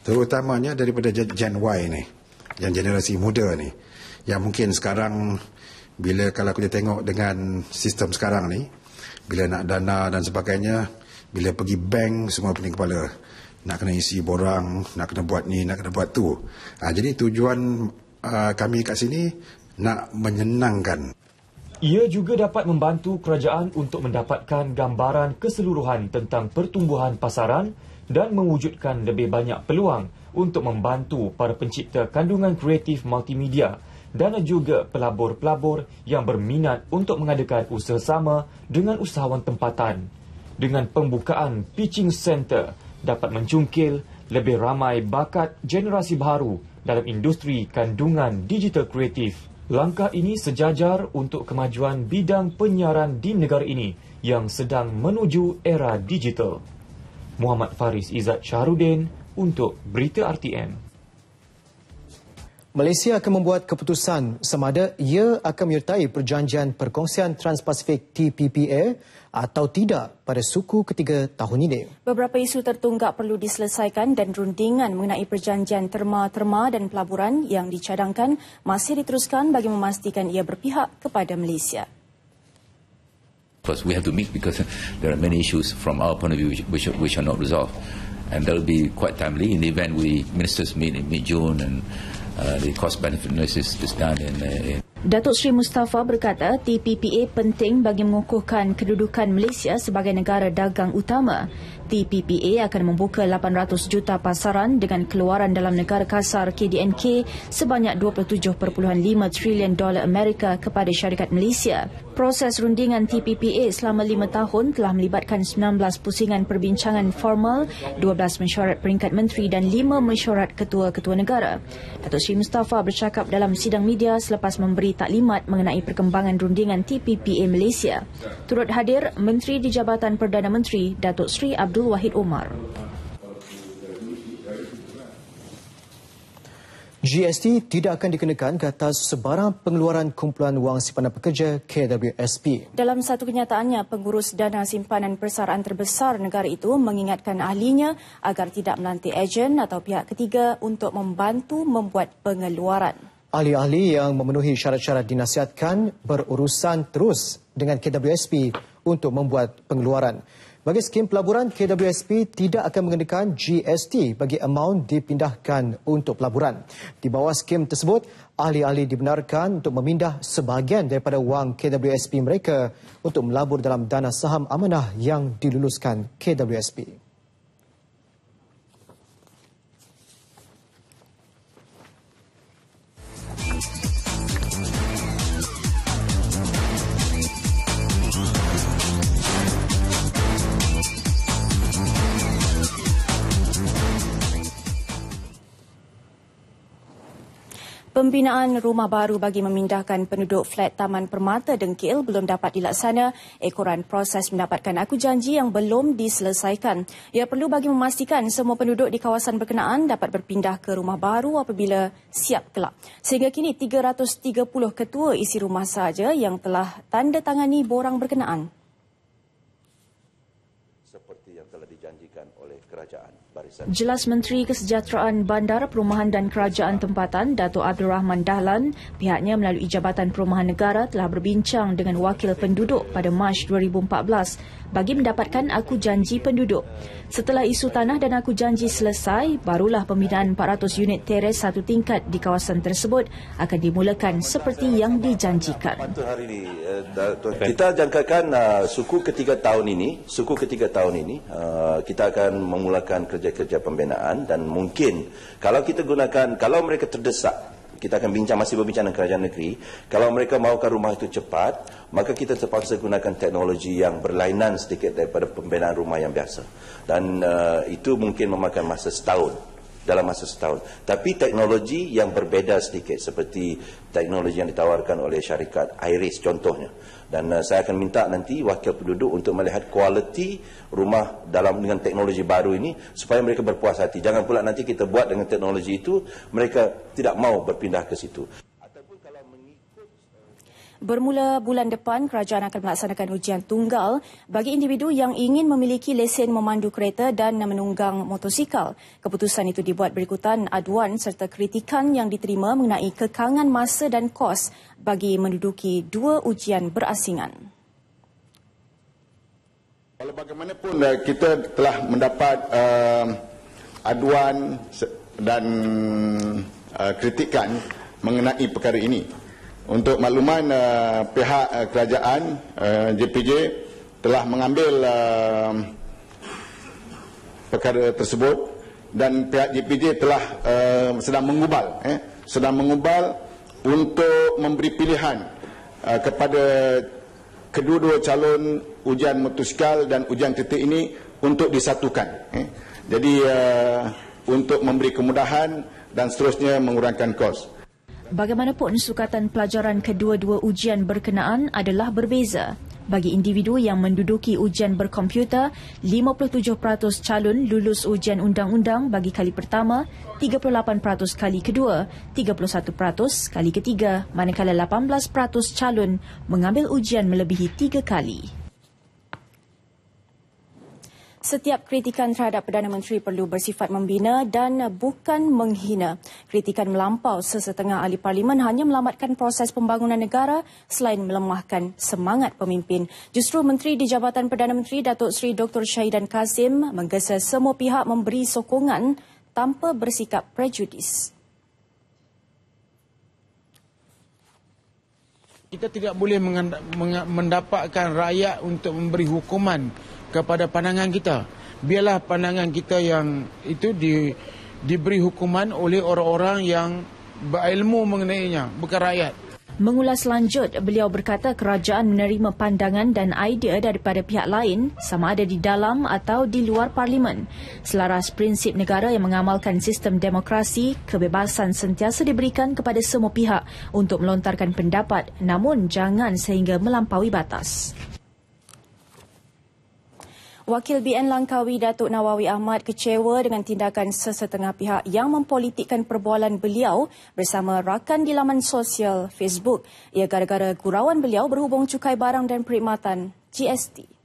terutamanya daripada Gen Y ni, yang generasi muda ni, yang mungkin sekarang bila kalau kita tengok dengan sistem sekarang ni, bila nak dana dan sebagainya, bila pergi bank semua pening kepala nak kena isi borang, nak kena buat ni, nak kena buat tu. Ha, jadi tujuan uh, kami kat sini nak menyenangkan. Ia juga dapat membantu kerajaan untuk mendapatkan gambaran keseluruhan tentang pertumbuhan pasaran dan mewujudkan lebih banyak peluang untuk membantu para pencipta kandungan kreatif multimedia dan juga pelabur-pelabur yang berminat untuk mengadakan usaha sama dengan usahawan tempatan. Dengan pembukaan Pitching centre dapat mencungkil lebih ramai bakat generasi baru dalam industri kandungan digital kreatif. Langkah ini sejajar untuk kemajuan bidang penyiaran di negara ini yang sedang menuju era digital. Muhammad Faris Izzat Syahrudin untuk Berita RTM. Malaysia akan membuat keputusan sama ada ia akan menyertai perjanjian perkongsian Trans-Pacific TPPA atau tidak pada suku ketiga tahun ini. Beberapa isu tertunggak perlu diselesaikan dan rundingan mengenai perjanjian terma-terma dan pelaburan yang dicadangkan masih diteruskan bagi memastikan ia berpihak kepada Malaysia. First, we have to meet because there are many issues from our point of view which, which are not resolved. And that will be quite timely in the event we ministers meet in mid-June and uh, the cost-benefit analysis is done. In, uh, in Datuk Seri Mustafa berkata TPPA penting bagi mengukuhkan kedudukan Malaysia sebagai negara dagang utama. TPPA akan membuka 800 juta pasaran dengan keluaran dalam negara kasar KDNK sebanyak 27.5 trilion dolar Amerika kepada syarikat Malaysia proses rundingan TPPA selama lima tahun telah melibatkan 19 pusingan perbincangan formal, 12 mesyuarat peringkat menteri dan 5 mesyuarat ketua-ketua negara. Datuk Sri Mustafa bercakap dalam sidang media selepas memberi taklimat mengenai perkembangan rundingan TPPA Malaysia. Turut hadir Menteri di Jabatan Perdana Menteri, Datuk Sri Abdul Wahid Omar. GST tidak akan dikenakan ke atas sebarang pengeluaran kumpulan wang simpanan pekerja KWSP. Dalam satu kenyataannya, pengurus dana simpanan persaraan terbesar negara itu mengingatkan ahlinya agar tidak melantik ejen atau pihak ketiga untuk membantu membuat pengeluaran. Ahli-ahli yang memenuhi syarat-syarat dinasihatkan berurusan terus dengan KWSP untuk membuat pengeluaran. Bagi skim pelaburan, KWSP tidak akan mengenakan GST bagi amount dipindahkan untuk pelaburan. Di bawah skim tersebut, ahli-ahli dibenarkan untuk memindah sebahagian daripada wang KWSP mereka untuk melabur dalam dana saham amanah yang diluluskan KWSP. Pembinaan rumah baru bagi memindahkan penduduk flat Taman Permata Dengkil belum dapat dilaksana. Ekoran proses mendapatkan aku janji yang belum diselesaikan. Ia perlu bagi memastikan semua penduduk di kawasan berkenaan dapat berpindah ke rumah baru apabila siap kelak. Sehingga kini 330 ketua isi rumah sahaja yang telah tanda tangani borang berkenaan. Jelas Menteri Kesejahteraan Bandar Perumahan dan Kerajaan Tempatan Dato' Abdul Rahman Dahlan pihaknya melalui Jabatan Perumahan Negara telah berbincang dengan wakil penduduk pada Mac 2014 bagi mendapatkan aku janji penduduk. Setelah isu tanah dan aku janji selesai, barulah pembinaan 400 unit teres satu tingkat di kawasan tersebut akan dimulakan seperti yang dijanjikan. Eh, kita jangkakan uh, suku ketiga tahun ini, suku ketiga tahun ini uh, kita akan memulakan kerja-kerja pembinaan dan mungkin kalau kita gunakan kalau mereka terdesak kita akan bincang masih berbincang dengan kerajaan negeri kalau mereka mahukan rumah itu cepat maka kita terpaksa gunakan teknologi yang berlainan sedikit daripada pembinaan rumah yang biasa dan uh, itu mungkin memakan masa setahun dalam masa setahun tapi teknologi yang berbeza sedikit seperti teknologi yang ditawarkan oleh syarikat Iris contohnya dan uh, saya akan minta nanti wakil penduduk untuk melihat kualiti rumah dalam dengan teknologi baru ini supaya mereka berpuas hati jangan pula nanti kita buat dengan teknologi itu mereka tidak mau berpindah ke situ Bermula bulan depan, kerajaan akan melaksanakan ujian tunggal bagi individu yang ingin memiliki lesen memandu kereta dan menunggang motosikal. Keputusan itu dibuat berikutan aduan serta kritikan yang diterima mengenai kekangan masa dan kos bagi menduduki dua ujian berasingan. Walau bagaimanapun eh, kita telah mendapat uh, aduan dan uh, kritikan mengenai perkara ini untuk makluman uh, pihak uh, kerajaan uh, eh, JPJ telah mengambil uh, perkara tersebut dan pihak JPJ telah uh, sedang mengubal eh, sedang mengubal untuk memberi pilihan uh, kepada kedua-dua calon ujian motosikal dan ujian titik ini untuk disatukan eh. jadi uh, untuk memberi kemudahan dan seterusnya mengurangkan kos Bagaimanapun, sukatan pelajaran kedua-dua ujian berkenaan adalah berbeza. Bagi individu yang menduduki ujian berkomputer, 57% calon lulus ujian undang-undang bagi kali pertama, 38% kali kedua, 31% kali ketiga, manakala 18% calon mengambil ujian melebihi tiga kali. Setiap kritikan terhadap Perdana Menteri perlu bersifat membina dan bukan menghina. Kritikan melampau sesetengah ahli parlimen hanya melambatkan proses pembangunan negara selain melemahkan semangat pemimpin. Justru Menteri di Jabatan Perdana Menteri Datuk Seri Dr. Syahidan Kasim menggesa semua pihak memberi sokongan tanpa bersikap prejudis. Kita tidak boleh mendapatkan rakyat untuk memberi hukuman kepada pandangan kita. Biarlah pandangan kita yang itu di, diberi hukuman oleh orang-orang yang berilmu mengenainya, bukan rakyat. Mengulas lanjut, beliau berkata kerajaan menerima pandangan dan idea daripada pihak lain sama ada di dalam atau di luar parlimen. Selaras prinsip negara yang mengamalkan sistem demokrasi, kebebasan sentiasa diberikan kepada semua pihak untuk melontarkan pendapat namun jangan sehingga melampaui batas. Wakil BN Langkawi Datuk Nawawi Ahmad kecewa dengan tindakan sesetengah pihak yang mempolitikkan perbualan beliau bersama rakan di laman sosial Facebook. Ia gara-gara gurauan beliau berhubung cukai barang dan perkhidmatan GST.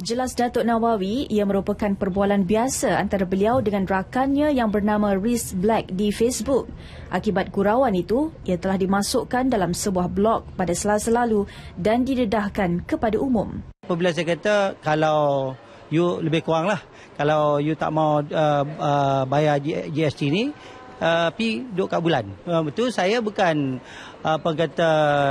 Jelas Datuk Nawawi, ia merupakan perbualan biasa antara beliau dengan rakannya yang bernama Rhys Black di Facebook. Akibat gurauan itu, ia telah dimasukkan dalam sebuah blog pada selasa lalu dan didedahkan kepada umum. Apabila saya kata, kalau you lebih kurang lah, kalau you tak mau uh, uh, bayar GST ini, uh, pergi duduk kat bulan. Uh, betul, saya bukan apa kata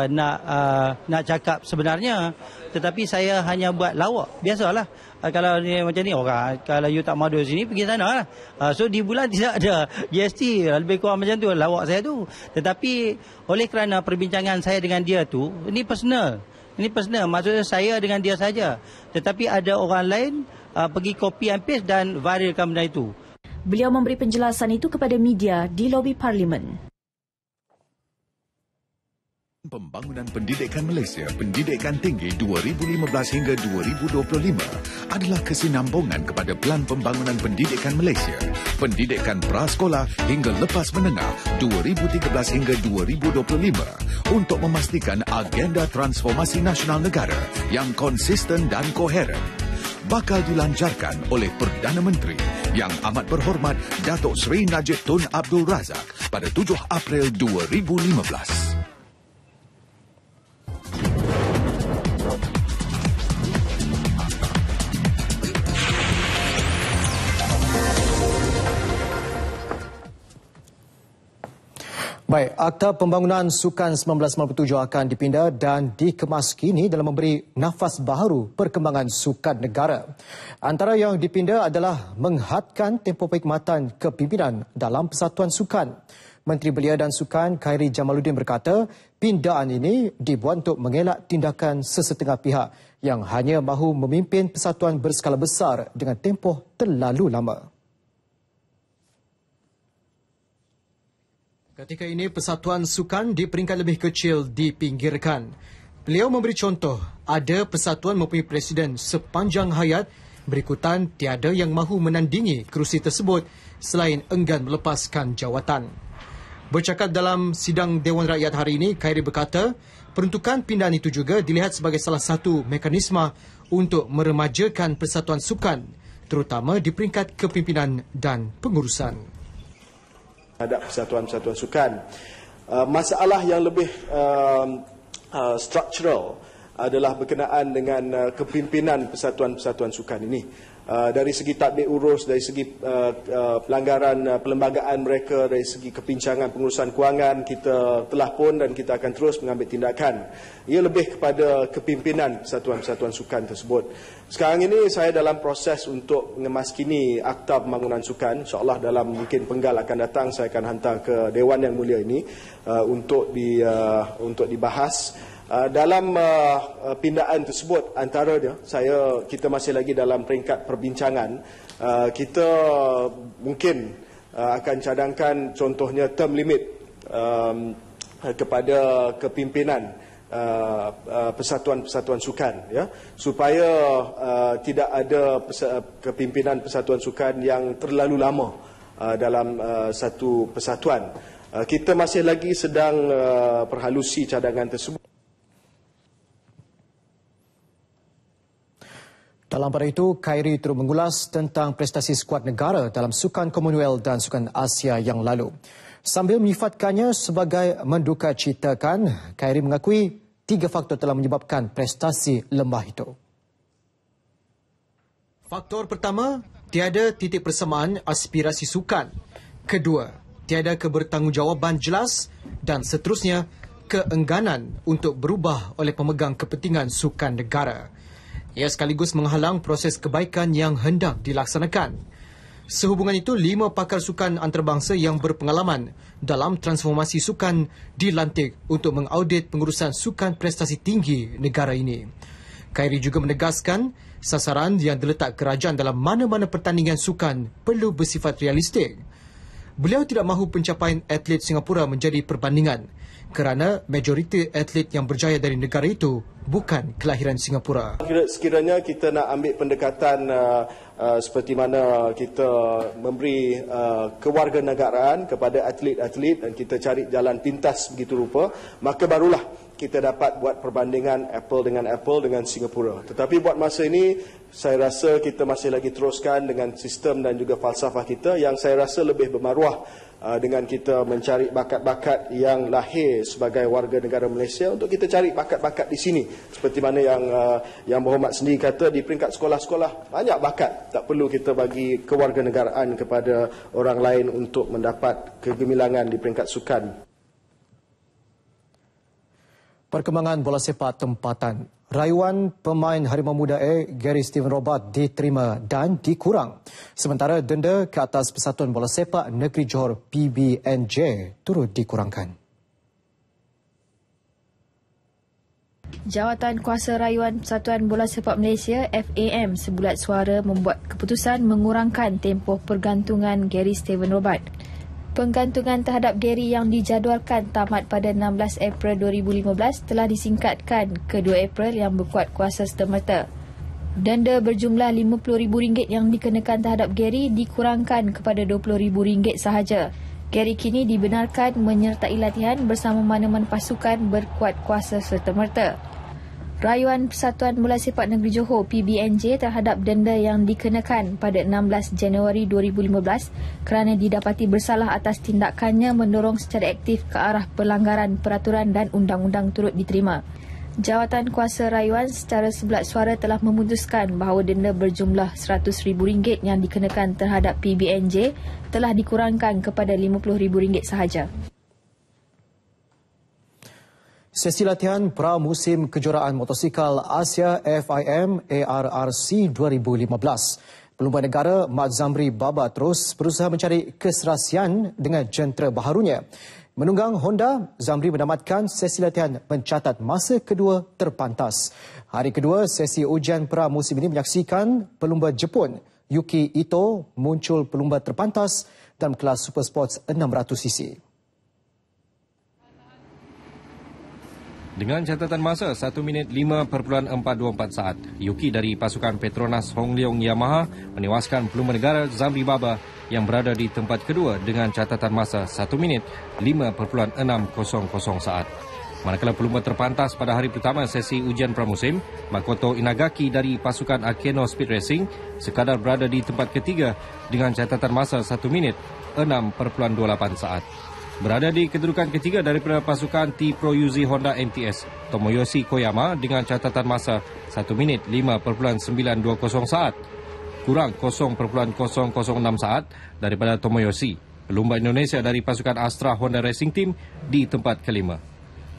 nak uh, nak cakap sebenarnya tetapi saya hanya buat lawak biasalah uh, kalau ni macam ni orang kalau you tak madu sini pergi sana lah. uh, so di bulan tidak ada GST lebih kurang macam tu lawak saya tu tetapi oleh kerana perbincangan saya dengan dia tu ini personal ini personal maksudnya saya dengan dia saja tetapi ada orang lain uh, pergi copy and paste dan viralkan benda itu Beliau memberi penjelasan itu kepada media di lobi parlimen. Pembangunan Pendidikan Malaysia Pendidikan Tinggi 2015 hingga 2025 adalah kesinambungan kepada Pelan Pembangunan Pendidikan Malaysia Pendidikan Prasekolah hingga Lepas Menengah 2013 hingga 2025 untuk memastikan agenda transformasi nasional negara yang konsisten dan koheren bakal dilancarkan oleh Perdana Menteri yang amat berhormat Datuk Seri Najib Tun Abdul Razak pada 7 April 2015. Baik, Akta Pembangunan Sukan 1997 akan dipindah dan dikemas kini dalam memberi nafas baru perkembangan sukan negara. Antara yang dipindah adalah menghadkan tempoh perkhidmatan kepimpinan dalam persatuan sukan. Menteri Belia dan Sukan Khairi Jamaluddin berkata, pindaan ini dibuat untuk mengelak tindakan sesetengah pihak yang hanya mahu memimpin persatuan berskala besar dengan tempoh terlalu lama. Ketika ini persatuan sukan di peringkat lebih kecil dipinggirkan. Beliau memberi contoh, ada persatuan mempunyai presiden sepanjang hayat berikutan tiada yang mahu menandingi kerusi tersebut selain enggan melepaskan jawatan. Bercakap dalam sidang Dewan Rakyat hari ini, Khairi berkata, peruntukan pindahan itu juga dilihat sebagai salah satu mekanisme untuk meremajakan persatuan sukan terutama di peringkat kepimpinan dan pengurusan terhadap persatuan-persatuan sukan. Uh, masalah yang lebih uh, uh, structural adalah berkenaan dengan uh, kepimpinan persatuan-persatuan sukan ini. Uh, dari segi tadbir urus, dari segi uh, uh, pelanggaran uh, perlembagaan mereka, dari segi kepincangan pengurusan kewangan, kita telah pun dan kita akan terus mengambil tindakan. Ia lebih kepada kepimpinan satuan-satuan sukan tersebut. Sekarang ini saya dalam proses untuk mengemaskini akta pembangunan sukan. InsyaAllah dalam mungkin penggal akan datang, saya akan hantar ke Dewan Yang Mulia ini uh, untuk di, uh, untuk dibahas. Ah, dalam uh, pindaan tersebut antaranya saya kita masih lagi dalam peringkat perbincangan uh, kita mungkin uh, akan cadangkan contohnya term limit um, kepada kepimpinan persatuan-persatuan uh, uh, sukan ya supaya uh, tidak ada pes- kepimpinan persatuan sukan yang terlalu lama uh, dalam uh, satu persatuan uh, kita masih lagi sedang uh, perhalusi cadangan tersebut Dalam pada itu, Khairi terus mengulas tentang prestasi skuad negara dalam sukan Commonwealth dan sukan Asia yang lalu. Sambil menyifatkannya sebagai menduka citakan, Khairi mengakui tiga faktor telah menyebabkan prestasi lembah itu. Faktor pertama, tiada titik persamaan aspirasi sukan. Kedua, tiada kebertanggungjawaban jelas dan seterusnya, keengganan untuk berubah oleh pemegang kepentingan sukan negara. Ia sekaligus menghalang proses kebaikan yang hendak dilaksanakan. Sehubungan itu, lima pakar sukan antarabangsa yang berpengalaman dalam transformasi sukan dilantik untuk mengaudit pengurusan sukan prestasi tinggi negara ini. Khairi juga menegaskan sasaran yang diletak kerajaan dalam mana-mana pertandingan sukan perlu bersifat realistik. Beliau tidak mahu pencapaian atlet Singapura menjadi perbandingan kerana majoriti atlet yang berjaya dari negara itu bukan kelahiran Singapura. Sekiranya kita nak ambil pendekatan uh, uh, seperti mana kita memberi uh, kewarganegaraan kepada atlet-atlet dan kita cari jalan pintas begitu rupa, maka barulah kita dapat buat perbandingan apple dengan apple dengan Singapura. Tetapi buat masa ini, saya rasa kita masih lagi teruskan dengan sistem dan juga falsafah kita yang saya rasa lebih bermaruah uh, dengan kita mencari bakat-bakat yang lahir sebagai warga negara Malaysia untuk kita cari bakat-bakat di sini seperti mana yang uh, yang berhormat sendiri kata di peringkat sekolah-sekolah banyak bakat tak perlu kita bagi kewarganegaraan kepada orang lain untuk mendapat kegemilangan di peringkat sukan Perkembangan bola sepak tempatan. Rayuan pemain Harimau Muda A, Gary Steven Robat diterima dan dikurang. Sementara denda ke atas Persatuan Bola Sepak Negeri Johor PBNJ turut dikurangkan. Jawatan Kuasa Rayuan Persatuan Bola Sepak Malaysia FAM sebulat suara membuat keputusan mengurangkan tempoh pergantungan Gary Steven Robat. Penggantungan terhadap Gary yang dijadualkan tamat pada 16 April 2015 telah disingkatkan ke 2 April yang berkuat kuasa setemerta. Denda berjumlah RM50,000 yang dikenakan terhadap Gary dikurangkan kepada RM20,000 sahaja. Gary kini dibenarkan menyertai latihan bersama mana-mana pasukan berkuat kuasa serta-merta. Rayuan Persatuan Bola Sepak Negeri Johor PBNJ terhadap denda yang dikenakan pada 16 Januari 2015 kerana didapati bersalah atas tindakannya mendorong secara aktif ke arah pelanggaran peraturan dan undang-undang turut diterima. Jawatan Kuasa Rayuan secara sebelah suara telah memutuskan bahawa denda berjumlah RM100,000 yang dikenakan terhadap PBNJ telah dikurangkan kepada RM50,000 sahaja. Sesi latihan pramusim kejuaraan motosikal Asia FIM ARRC 2015. Pelumba negara Mat Zamri Baba terus berusaha mencari keserasian dengan jentera baharunya. Menunggang Honda, Zamri menamatkan sesi latihan mencatat masa kedua terpantas. Hari kedua, sesi ujian pramusim ini menyaksikan pelumba Jepun Yuki Ito muncul pelumba terpantas dalam kelas Supersports 600cc. Dengan catatan masa 1 minit 5.424 saat, Yuki dari pasukan Petronas Hong Leong Yamaha menewaskan pelumba negara Zamri Baba yang berada di tempat kedua dengan catatan masa 1 minit 5.600 saat. Manakala pelumba terpantas pada hari pertama sesi ujian pramusim, Makoto Inagaki dari pasukan Akeno Speed Racing sekadar berada di tempat ketiga dengan catatan masa 1 minit 6.28 saat berada di kedudukan ketiga daripada pasukan T-Pro UZ Honda NTS Tomoyoshi Koyama dengan catatan masa 1 minit 5.920 saat kurang 0.006 saat daripada Tomoyoshi pelumba Indonesia dari pasukan Astra Honda Racing Team di tempat kelima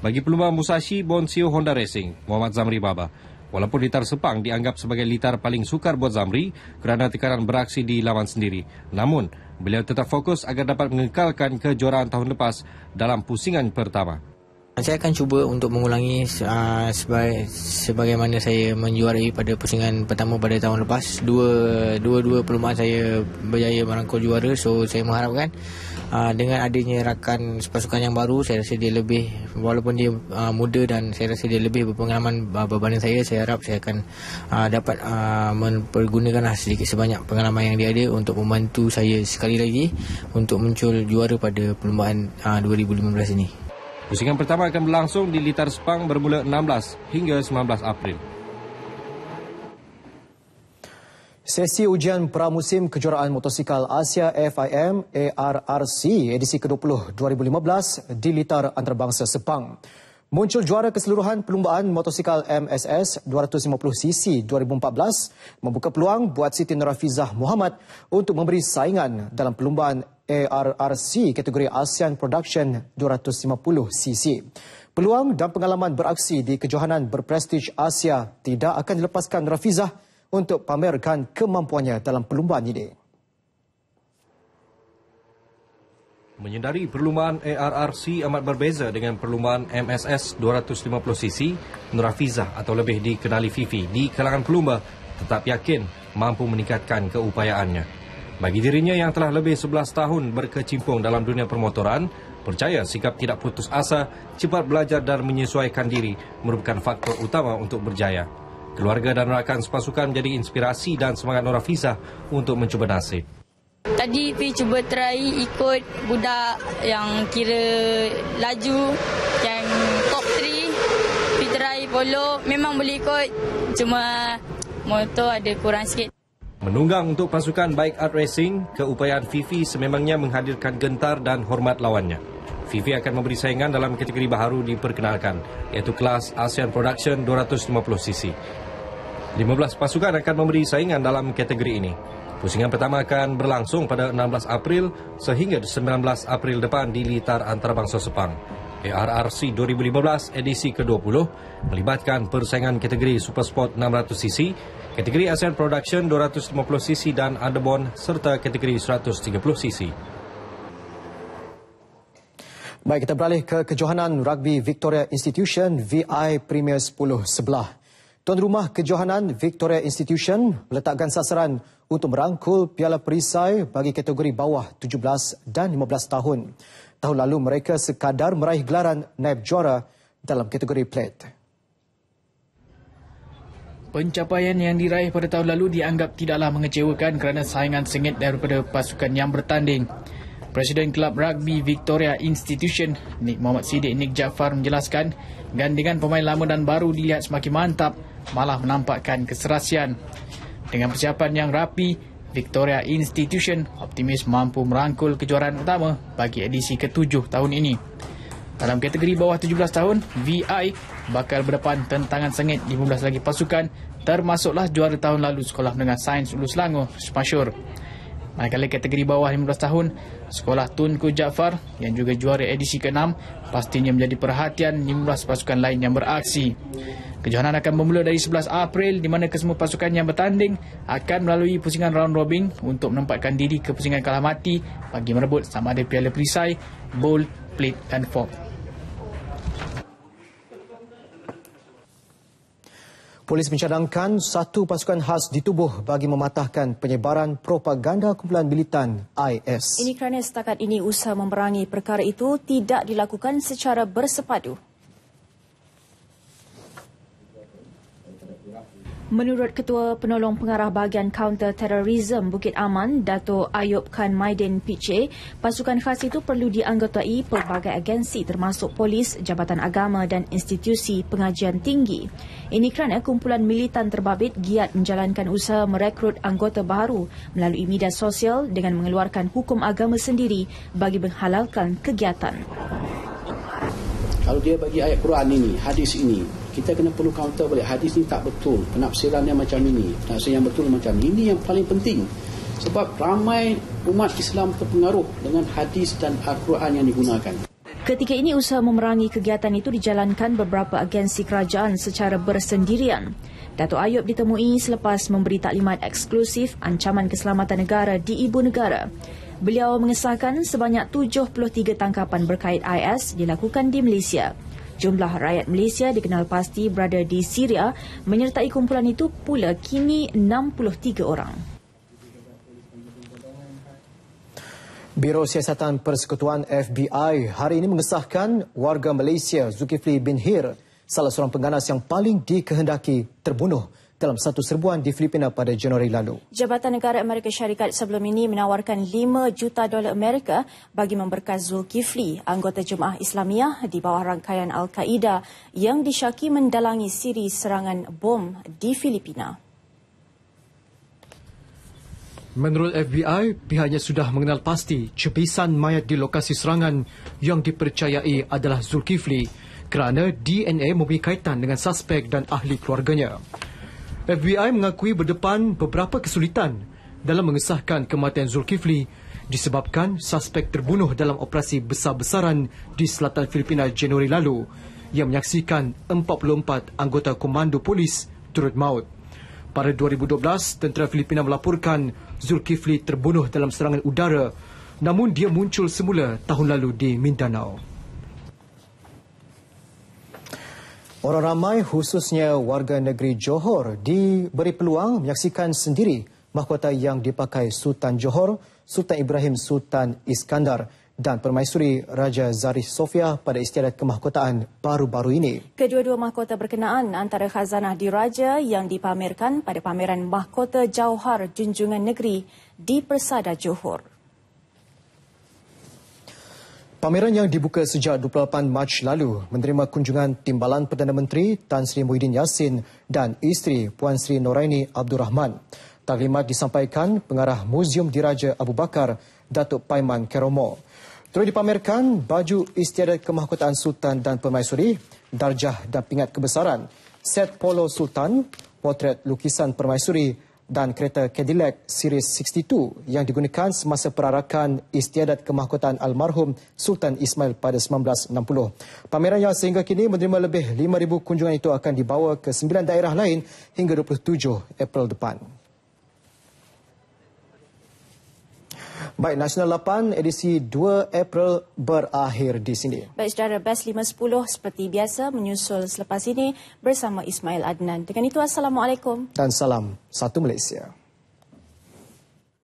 bagi pelumba Musashi Bonsio Honda Racing Muhammad Zamri Baba Walaupun litar Sepang dianggap sebagai litar paling sukar buat Zamri kerana tekanan beraksi di lawan sendiri. Namun, beliau tetap fokus agar dapat mengekalkan kejuaraan tahun lepas dalam pusingan pertama. Saya akan cuba untuk mengulangi uh, sebagai, sebagaimana saya menjuari pada pusingan pertama pada tahun lepas. Dua, dua, dua perlumbaan saya berjaya merangkul juara. So, saya mengharapkan uh, dengan adanya rakan pasukan yang baru, saya rasa dia lebih, walaupun dia uh, muda dan saya rasa dia lebih berpengalaman uh, berbanding saya, saya harap saya akan uh, dapat uh, mempergunakan sedikit sebanyak pengalaman yang dia ada untuk membantu saya sekali lagi untuk muncul juara pada perlumbaan uh, 2015 ini. Pusingan pertama akan berlangsung di Litar Sepang bermula 16 hingga 19 April. Sesi ujian pramusim kejuaraan motosikal Asia FIM ARRC edisi ke-20 2015 di Litar Antarabangsa Sepang. Muncul juara keseluruhan perlumbaan motosikal MSS 250cc 2014 membuka peluang buat Siti Nurafizah Muhammad untuk memberi saingan dalam perlumbaan ARRC kategori ASEAN Production 250cc. Peluang dan pengalaman beraksi di kejohanan berprestij Asia tidak akan dilepaskan Nurafizah untuk pamerkan kemampuannya dalam perlumbaan ini. Menyendari perlumbaan ARRC amat berbeza dengan perlumbaan MSS 250cc, Nur Hafizah atau lebih dikenali Fifi di kalangan pelumba tetap yakin mampu meningkatkan keupayaannya. Bagi dirinya yang telah lebih 11 tahun berkecimpung dalam dunia permotoran, percaya sikap tidak putus asa, cepat belajar dan menyesuaikan diri merupakan faktor utama untuk berjaya. Keluarga dan rakan sepasukan menjadi inspirasi dan semangat Nur Hafizah untuk mencuba nasib. Tadi pi cuba try ikut budak yang kira laju yang top 3. Pi try polo memang boleh ikut cuma motor ada kurang sikit. Menunggang untuk pasukan bike art racing, keupayaan Fifi sememangnya menghadirkan gentar dan hormat lawannya. Fifi akan memberi saingan dalam kategori baharu diperkenalkan, iaitu kelas ASEAN Production 250cc. 15 pasukan akan memberi saingan dalam kategori ini. Pusingan pertama akan berlangsung pada 16 April sehingga 19 April depan di Litar Antarabangsa Sepang. ARRC 2015 edisi ke-20 melibatkan persaingan kategori Supersport 600cc, kategori Asian Production 250cc dan Underbond serta kategori 130cc. Baik, kita beralih ke kejohanan Rugby Victoria Institution VI Premier 10 sebelah. Tuan Rumah Kejohanan Victoria Institution meletakkan sasaran untuk merangkul Piala Perisai bagi kategori bawah 17 dan 15 tahun. Tahun lalu mereka sekadar meraih gelaran naib juara dalam kategori plate. Pencapaian yang diraih pada tahun lalu dianggap tidaklah mengecewakan kerana saingan sengit daripada pasukan yang bertanding. Presiden Kelab Rugby Victoria Institution, Nik Muhammad Siddiq Nik Jafar menjelaskan, gandingan pemain lama dan baru dilihat semakin mantap malah menampakkan keserasian. Dengan persiapan yang rapi, Victoria Institution optimis mampu merangkul kejuaraan utama bagi edisi ketujuh tahun ini. Dalam kategori bawah 17 tahun, VI bakal berdepan tentangan sengit 15 lagi pasukan termasuklah juara tahun lalu Sekolah dengan Sains Ulu Selangor, Semasyur. Manakala ha, kategori bawah 15 tahun, sekolah Tunku Jaafar yang juga juara edisi ke-6 pastinya menjadi perhatian 15 pasukan lain yang beraksi. Kejohanan akan bermula dari 11 April di mana kesemua pasukan yang bertanding akan melalui pusingan round robin untuk menempatkan diri ke pusingan kalah mati bagi merebut sama ada piala perisai, bowl, plate dan fork. Polis mencadangkan satu pasukan khas ditubuh bagi mematahkan penyebaran propaganda kumpulan militan IS. Ini kerana setakat ini usaha memerangi perkara itu tidak dilakukan secara bersepadu. Menurut Ketua Penolong Pengarah Bahagian Counter terorisme Bukit Aman, Dato Ayub Khan Maiden Piche, pasukan khas itu perlu dianggotai pelbagai agensi termasuk polis, jabatan agama dan institusi pengajian tinggi. Ini kerana kumpulan militan terbabit giat menjalankan usaha merekrut anggota baru melalui media sosial dengan mengeluarkan hukum agama sendiri bagi menghalalkan kegiatan. Kalau dia bagi ayat Quran ini, hadis ini, kita kena perlu counter balik hadis ni tak betul penafsirannya macam ini penafsiran yang betul macam ini ini yang paling penting sebab ramai umat Islam terpengaruh dengan hadis dan Al-Quran yang digunakan Ketika ini usaha memerangi kegiatan itu dijalankan beberapa agensi kerajaan secara bersendirian. Datuk Ayub ditemui selepas memberi taklimat eksklusif ancaman keselamatan negara di ibu negara. Beliau mengesahkan sebanyak 73 tangkapan berkait IS dilakukan di Malaysia. Jumlah rakyat Malaysia dikenal pasti berada di Syria menyertai kumpulan itu pula kini 63 orang. Biro Siasatan Persekutuan FBI hari ini mengesahkan warga Malaysia Zulkifli bin Hir, salah seorang pengganas yang paling dikehendaki terbunuh dalam satu serbuan di Filipina pada Januari lalu. Jabatan Negara Amerika Syarikat sebelum ini menawarkan 5 juta dolar Amerika bagi memberkas Zulkifli, anggota Jemaah Islamiah di bawah rangkaian Al-Qaeda yang disyaki mendalangi siri serangan bom di Filipina. Menurut FBI, pihaknya sudah mengenal pasti cepisan mayat di lokasi serangan yang dipercayai adalah Zulkifli kerana DNA mempunyai kaitan dengan suspek dan ahli keluarganya. FBI mengakui berdepan beberapa kesulitan dalam mengesahkan kematian Zulkifli disebabkan suspek terbunuh dalam operasi besar-besaran di selatan Filipina Januari lalu yang menyaksikan 44 anggota komando polis turut maut. Pada 2012, tentera Filipina melaporkan Zulkifli terbunuh dalam serangan udara namun dia muncul semula tahun lalu di Mindanao. Orang ramai khususnya warga negeri Johor diberi peluang menyaksikan sendiri mahkota yang dipakai Sultan Johor, Sultan Ibrahim Sultan Iskandar dan Permaisuri Raja Zarif Sofia pada istiadat kemahkotaan baru-baru ini. Kedua-dua mahkota berkenaan antara khazanah diraja yang dipamerkan pada pameran mahkota jauhar junjungan negeri di Persada Johor. Pameran yang dibuka sejak 28 Mac lalu menerima kunjungan Timbalan Perdana Menteri Tan Sri Muhyiddin Yassin dan isteri Puan Sri Noraini Abdul Rahman. Taklimat disampaikan pengarah Museum Diraja Abu Bakar, Datuk Paiman Keromo. Terus dipamerkan baju istiadat kemahkotaan Sultan dan Permaisuri, darjah dan pingat kebesaran, set polo Sultan, potret lukisan Permaisuri, dan kereta Cadillac Series 62 yang digunakan semasa perarakan istiadat kemahkotaan almarhum Sultan Ismail pada 1960. Pameran yang sehingga kini menerima lebih 5,000 kunjungan itu akan dibawa ke sembilan daerah lain hingga 27 April depan. Baik, Nasional 8 edisi 2 April berakhir di sini. Baik, saudara Best 510 seperti biasa menyusul selepas ini bersama Ismail Adnan. Dengan itu, Assalamualaikum. Dan salam satu Malaysia.